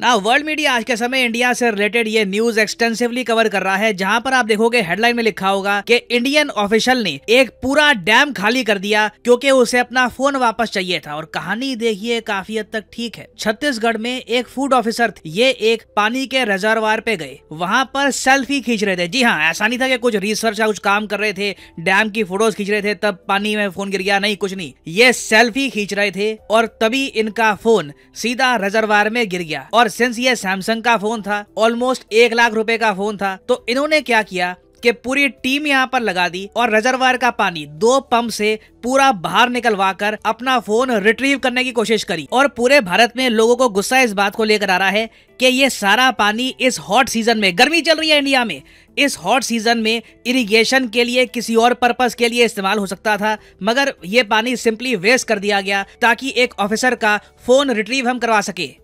ना world media आज के समय इंडिया से रिलेटेड ये न्यूज एक्सटेंसिवली कवर कर रहा है जहां पर आप देखोगे हेडलाइन में लिखा होगा कि इंडियन ऑफिशियल ने एक पूरा डैम खाली कर दिया क्योंकि उसे अपना फोन वापस चाहिए था और कहानी देखिए काफी हद तक ठीक है छत्तीसगढ़ में एक फूड ऑफिसर थे ये एक पानी के रिजर्वार पे गए वहां पर सेल्फी खींच रहे थे जी हाँ ऐसा नहीं था कि कुछ रिसर्च कुछ काम कर रहे थे डैम की फोटोज खींच रहे थे तब पानी में फोन गिर गया नहीं कुछ नहीं ये सेल्फी खींच रहे थे और तभी इनका फोन सीधा रिजर्वार में गिर गया और और सिंस ये सैमसंग का फोन था ऑलमोस्ट एक लाख रुपए का फोन था तो इन्होंने क्या किया कि पूरी टीम यहाँ पर लगा दी और रिजर्वायर का पानी दो पंप से पूरा बाहर निकलवा कर अपना फोन रिट्रीव करने की कोशिश करी और पूरे भारत में लोगों को गुस्सा इस बात को लेकर आ रहा है कि ये सारा पानी इस हॉट सीजन में गर्मी चल रही है इंडिया में इस हॉट सीजन में इरिगेशन के लिए किसी और पर्पस के लिए इस्तेमाल हो सकता था मगर ये पानी सिंपली वेस्ट कर दिया गया ताकि एक ऑफिसर का फोन रिट्रीव हम करवा सके